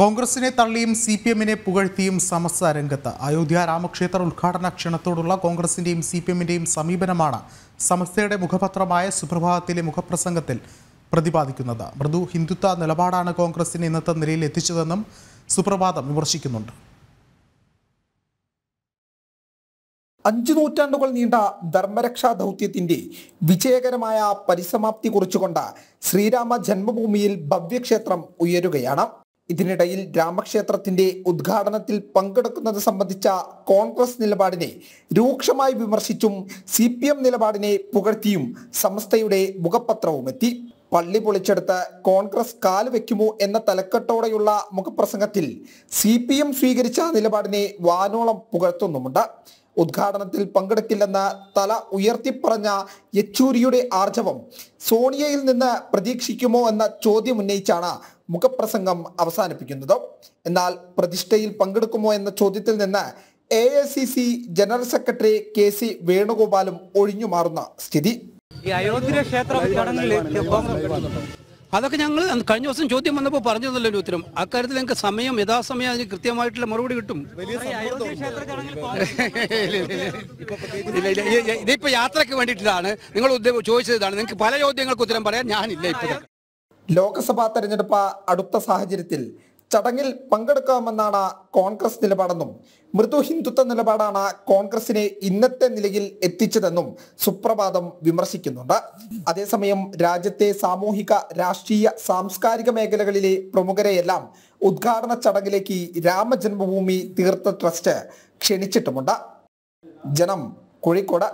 കോൺഗ്രസിനെ തള്ളിയും C P എമ്മിനെ പുകഴ്ത്തിയും സമസ്ത രംഗത്ത് അയോധ്യ രാമക്ഷേത്ര ഉദ്ഘാടന ക്ഷണത്തോടുള്ള കോൺഗ്രസിന്റെയും സി പി എമ്മിന്റെയും സമീപനമാണ് സമസ്തയുടെ മുഖപത്രമായ സുപ്രഭാതത്തിലെ മുഖപ്രസംഗത്തിൽ പ്രതിപാദിക്കുന്നത് മൃദു ഹിന്ദുത്വ നിലപാടാണ് കോൺഗ്രസിന് ഇന്നത്തെ നിലയിൽ എത്തിച്ചതെന്നും സുപ്രഭാതം വിമർശിക്കുന്നുണ്ട് അഞ്ചു നൂറ്റാണ്ടുകൾ നീണ്ട ധർമ്മരക്ഷാ ദൗത്യത്തിന്റെ വിജയകരമായ പരിസമാപ്തി കുറിച്ചുകൊണ്ട് ശ്രീരാമ ജന്മഭൂമിയിൽ ഭവ്യക്ഷേത്രം ഉയരുകയാണ് ഇതിനിടയിൽ രാമക്ഷേത്രത്തിന്റെ ഉദ്ഘാടനത്തിൽ പങ്കെടുക്കുന്നത് സംബന്ധിച്ച കോൺഗ്രസ് നിലപാടിനെ രൂക്ഷമായി വിമർശിച്ചും സി പി എം നിലപാടിനെ പുകഴ്ത്തിയും സംസ്ഥയുടെ എത്തി പള്ളി പൊളിച്ചെടുത്ത് കോൺഗ്രസ് കാലുവെക്കുമോ എന്ന തലക്കെട്ടോടെയുള്ള മുഖപ്രസംഗത്തിൽ സി സ്വീകരിച്ച നിലപാടിനെ വാനോളം പുകഴ്ത്തുന്നുമുണ്ട് ഉദ്ഘാടനത്തിൽ പങ്കെടുക്കില്ലെന്ന് തല ഉയർത്തിപ്പറഞ്ഞ യെച്ചൂരിയുടെ ആർജവം സോണിയയിൽ നിന്ന് പ്രതീക്ഷിക്കുമോ എന്ന ചോദ്യം ഉന്നയിച്ചാണ് മുഖപ്രസംഗം അവസാനിപ്പിക്കുന്നത് എന്നാൽ പ്രതിഷ്ഠയിൽ പങ്കെടുക്കുമോ എന്ന ചോദ്യത്തിൽ നിന്ന് A I C C general secretary K C വേണുഗോപാലും ഒഴിഞ്ഞു മാറുന്ന സ്ഥിതി ഈ അയോധ്യ ക്ഷേത്ര ഉദ്ഘാടനത്തിൽ അതൊക്കെ ഞങ്ങൾ കഴിഞ്ഞ ദിവസം ചോദ്യം വന്നപ്പോൾ പറഞ്ഞതല്ലോ ഉത്തരം അക്കാര്യത്തിൽ ഞങ്ങൾക്ക് സമയം യഥാസമയം അതിന് കൃത്യമായിട്ടുള്ള മറുപടി കിട്ടും ഇതിപ്പോ യാത്രക്ക് വേണ്ടിയിട്ടാണ് നിങ്ങൾ ചോദിച്ചതാണ് നിങ്ങൾക്ക് പല ചോദ്യങ്ങൾക്ക് ഉത്തരം പറയാൻ ഞാനില്ല ഇപ്പൊ ലോക്സഭാ തെരഞ്ഞെടുപ്പ് അടുത്ത സാഹചര്യത്തിൽ ചടങ്ങിൽ പങ്കെടുക്കാമെന്നാണ് കോൺഗ്രസ് നിലപാടെന്നും മൃദു ഹിന്ദുത്വ നിലപാടാണ് കോൺഗ്രസിനെ ഇന്നത്തെ നിലയിൽ എത്തിച്ചതെന്നും സുപ്രഭാതം വിമർശിക്കുന്നുണ്ട് അതേസമയം രാജ്യത്തെ സാമൂഹിക രാഷ്ട്രീയ സാംസ്കാരിക മേഖലകളിലെ പ്രമുഖരെയെല്ലാം ഉദ്ഘാടന ചടങ്ങിലേക്ക് രാമജന്മഭൂമി തീർത്ഥ ട്രസ്റ്റ് ക്ഷണിച്ചിട്ടുമുണ്ട് ജനം കോഴിക്കോട്